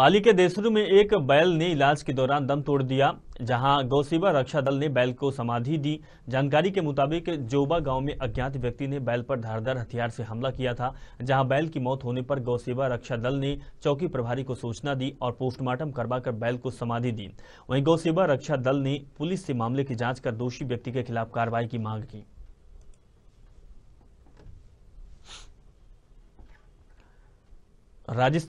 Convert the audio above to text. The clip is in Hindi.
पाली के देसरू में एक बैल ने इलाज के दौरान दम तोड़ दिया जहां गौसेवा रक्षा दल ने बैल को समाधि दी जानकारी के मुताबिक जोबा गांव में अज्ञात व्यक्ति ने बैल पर धारदार हथियार से हमला किया था जहां बैल की मौत होने पर गौसेवा रक्षा दल ने चौकी प्रभारी को सूचना दी और पोस्टमार्टम करवाकर बैल को समाधि दी वहीं गौसेवा रक्षा दल ने पुलिस से मामले की जाँच कर दोषी व्यक्ति के खिलाफ कार्रवाई की मांग की